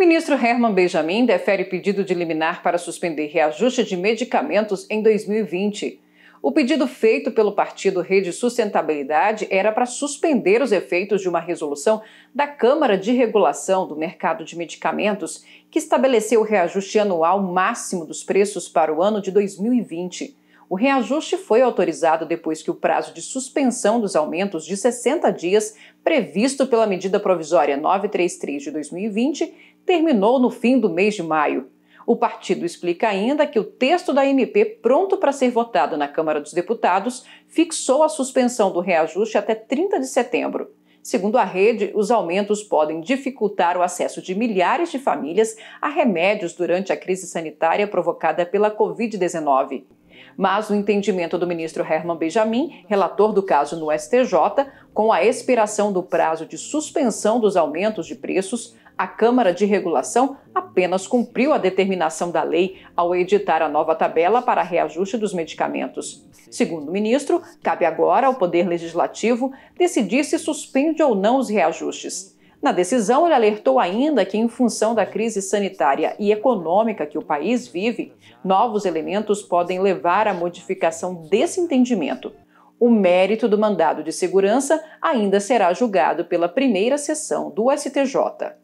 Ministro Herman Benjamin defere pedido de liminar para suspender reajuste de medicamentos em 2020. O pedido feito pelo partido Rede Sustentabilidade era para suspender os efeitos de uma resolução da Câmara de Regulação do Mercado de Medicamentos, que estabeleceu o reajuste anual máximo dos preços para o ano de 2020 o reajuste foi autorizado depois que o prazo de suspensão dos aumentos de 60 dias, previsto pela medida provisória 933 de 2020, terminou no fim do mês de maio. O partido explica ainda que o texto da MP, pronto para ser votado na Câmara dos Deputados, fixou a suspensão do reajuste até 30 de setembro. Segundo a rede, os aumentos podem dificultar o acesso de milhares de famílias a remédios durante a crise sanitária provocada pela Covid-19. Mas o entendimento do ministro Herman Benjamin, relator do caso no STJ, com a expiração do prazo de suspensão dos aumentos de preços, a Câmara de Regulação apenas cumpriu a determinação da lei ao editar a nova tabela para reajuste dos medicamentos. Segundo o ministro, cabe agora ao Poder Legislativo decidir se suspende ou não os reajustes. Na decisão, ele alertou ainda que, em função da crise sanitária e econômica que o país vive, novos elementos podem levar à modificação desse entendimento. O mérito do mandado de segurança ainda será julgado pela primeira sessão do STJ.